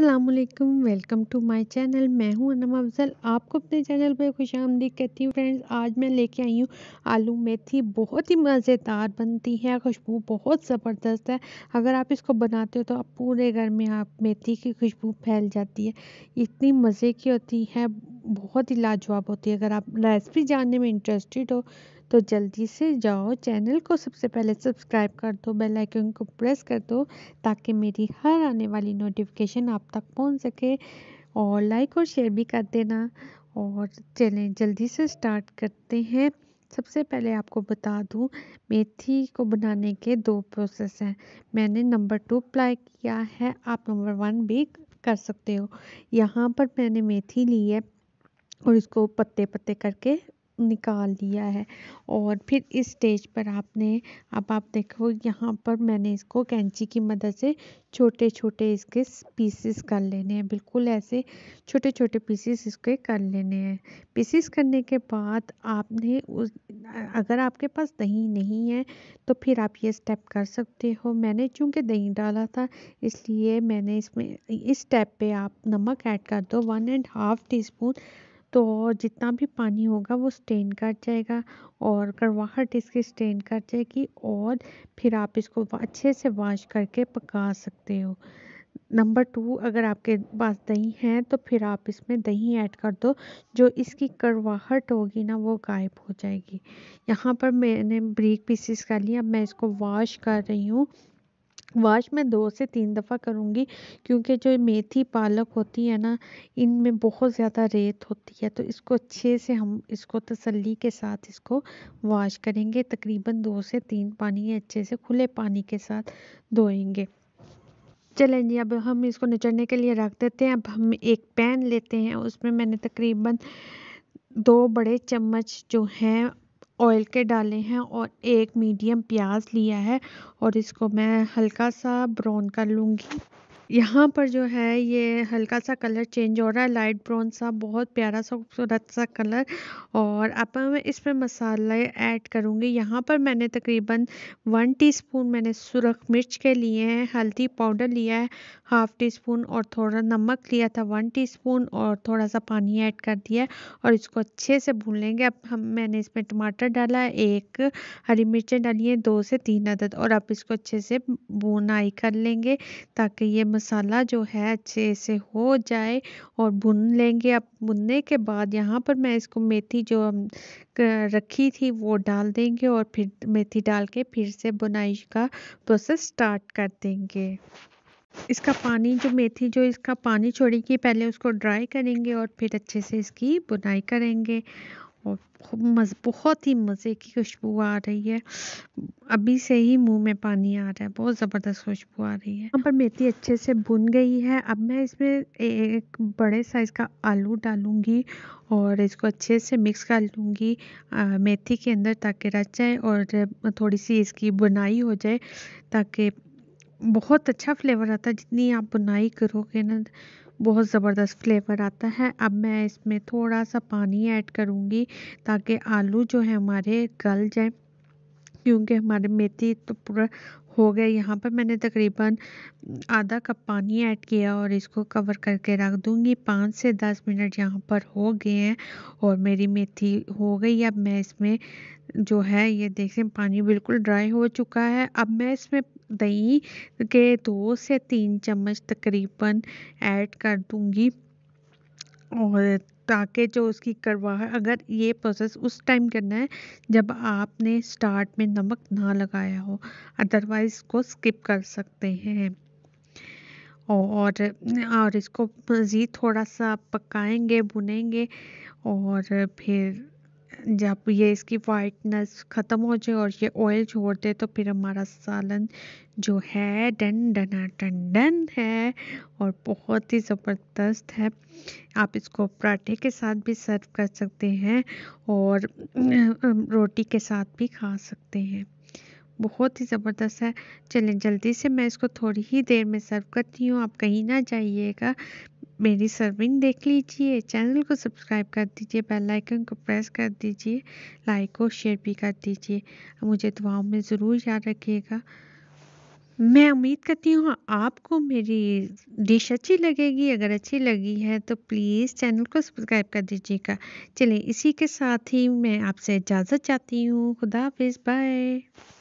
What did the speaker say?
Aslam welcome to my channel मैं हूं अनम अफजल आपको अपने चैनल पर खुश आमदी कहती हूं फ्रेंड्स आज मैं लेके आई हूं आलू मेथी बहुत ही मज़ेदार बनती है खुशबू बहुत ज़बरदस्त है अगर आप इसको बनाते हो तो आप पूरे घर में आप मेथी की खुशबू फैल जाती है इतनी मज़े की होती है बहुत ही लाजवाब होती है अगर आप रेसिपी जानने में इंटरेस्टेड हो तो जल्दी से जाओ चैनल को सबसे पहले सब्सक्राइब कर दो बेल आइकन को प्रेस कर दो ताकि मेरी हर आने वाली नोटिफिकेशन आप तक पहुंच सके और लाइक और शेयर भी कर देना और चलें जल्दी से स्टार्ट करते हैं सबसे पहले आपको बता दूं मेथी को बनाने के दो प्रोसेस हैं मैंने नंबर टू अप्लाई किया है आप नंबर वन भी कर सकते हो यहाँ पर मैंने मेथी ली है और इसको पत्ते पत्ते करके निकाल लिया है और फिर इस स्टेज पर आपने अब आप देखो यहाँ पर मैंने इसको कैंची की मदद से छोटे छोटे इसके पीसेस कर लेने हैं बिल्कुल ऐसे छोटे छोटे पीसेस इसके कर लेने हैं पीसेस करने के बाद आपने उस अगर आपके पास दही नहीं है तो फिर आप ये स्टेप कर सकते हो मैंने चूँकि दही डाला था इसलिए मैंने इसमें इस स्टेप पे आप नमक ऐड कर दो one and half teaspoon तो जितना भी पानी होगा वो स्टेन कर जाएगा और करवाहट इसकी स्टेन कर जाएगी और फिर आप इसको अच्छे से वाश करके पका सकते हो नंबर टू अगर आपके पास दही है तो फिर आप इसमें दही ऐड कर दो जो इसकी करवाहट होगी ना वो गायब हो जाएगी यहाँ पर मैंने ब्रिक पीसेस कर लिया अब मैं इसको वॉश कर रही हूँ वाश मैं दो से तीन दफ़ा करूँगी क्योंकि जो मेथी पालक होती है ना इनमें बहुत ज़्यादा रेत होती है तो इसको अच्छे से हम इसको तसल्ली के साथ इसको वाश करेंगे तकरीबन दो से तीन पानी अच्छे से खुले पानी के साथ धोएंगे चलें जी अब हम इसको निचड़ने के लिए रख देते हैं अब हम एक पैन लेते हैं उसमें मैंने तकरीबन दो बड़े चम्मच जो हैं ऑयल के डाले हैं और एक मीडियम प्याज लिया है और इसको मैं हल्का सा ब्राउन कर लूँगी यहाँ पर जो है ये हल्का सा कलर चेंज हो रहा है लाइट ब्राउन सा बहुत प्यारा सा खूबसूरत सा कलर और अब मैं इस पर मसाले ऐड करूँगी यहाँ पर मैंने तकरीबन वन टीस्पून मैंने सुरख मिर्च के लिए हैं हल्दी पाउडर लिया है हाफ़ टी स्पून और थोड़ा नमक लिया था वन स्पून और थोड़ा सा पानी ऐड कर दिया और इसको अच्छे से भून लेंगे अब हम मैंने इसमें टमाटर डाला है एक हरी मिर्चें डाली हैं दो से तीन अदद और अब इसको अच्छे से भुनाई कर लेंगे ताकि ये मसाला जो है अच्छे से हो जाए और भुन लेंगे अब भुनने के बाद यहाँ पर मैं इसको मेथी जो रखी थी वो डाल देंगे और फिर मेथी डाल के फिर से बुनाई का प्रोसेस स्टार्ट कर देंगे इसका पानी जो मेथी जो इसका पानी छोड़ेगी पहले उसको ड्राई करेंगे और फिर अच्छे से इसकी बुनाई करेंगे और मज़ बहुत ही मज़े की खुशबू आ रही है अभी से ही मुंह में पानी आ रहा है बहुत ज़बरदस्त खुशबू आ रही है यहाँ पर मेथी अच्छे से भुन गई है अब मैं इसमें एक बड़े साइज़ का आलू डालूँगी और इसको अच्छे से मिक्स कर लूँगी मेथी के अंदर ताकि रच जाए और थोड़ी सी इसकी बुनाई हो जाए ताकि बहुत अच्छा फ्लेवर आता है जितनी आप बुनाई करोगे ना बहुत ज़बरदस्त फ्लेवर आता है अब मैं इसमें थोड़ा सा पानी ऐड करूँगी ताकि आलू जो है हमारे गल जाए क्योंकि हमारे मेथी तो पूरा हो गए यहाँ पर मैंने तकरीबन आधा कप पानी ऐड किया और इसको कवर करके रख दूँगी पाँच से दस मिनट यहाँ पर हो गए हैं और मेरी मेथी हो गई अब मैं इसमें जो है ये देखें पानी बिल्कुल ड्राई हो चुका है अब मैं इसमें दही के दो से तीन चम्मच तकरीबन ऐड कर दूँगी और ताकि जो उसकी करवाह अगर ये प्रोसेस उस टाइम करना है जब आपने स्टार्ट में नमक ना लगाया हो अदरवाइज़ इसको स्किप कर सकते हैं और और इसको मज़ीद थोड़ा सा पकाएंगे भुनेंगे और फिर जब ये इसकी वाइटनेस ख़त्म हो जाए और ये ऑयल छोड़ दे तो फिर हमारा सालन जो है डन डना डन डन है और बहुत ही ज़बरदस्त है आप इसको पराठे के साथ भी सर्व कर सकते हैं और रोटी के साथ भी खा सकते हैं बहुत ही ज़बरदस्त है चलें जल्दी से मैं इसको थोड़ी ही देर में सर्व करती हूँ आप कहीं ना जाइएगा मेरी सर्विंग देख लीजिए चैनल को सब्सक्राइब कर दीजिए बेल आइकन को प्रेस कर दीजिए लाइक और शेयर भी कर दीजिए मुझे दुआओं में ज़रूर याद रखिएगा मैं उम्मीद करती हूँ आपको मेरी डिश अच्छी लगेगी अगर अच्छी लगी है तो प्लीज़ चैनल को सब्सक्राइब कर दीजिएगा चलिए इसी के साथ ही मैं आपसे इजाज़त चाहती हूँ खुदा हाफिज़ बाय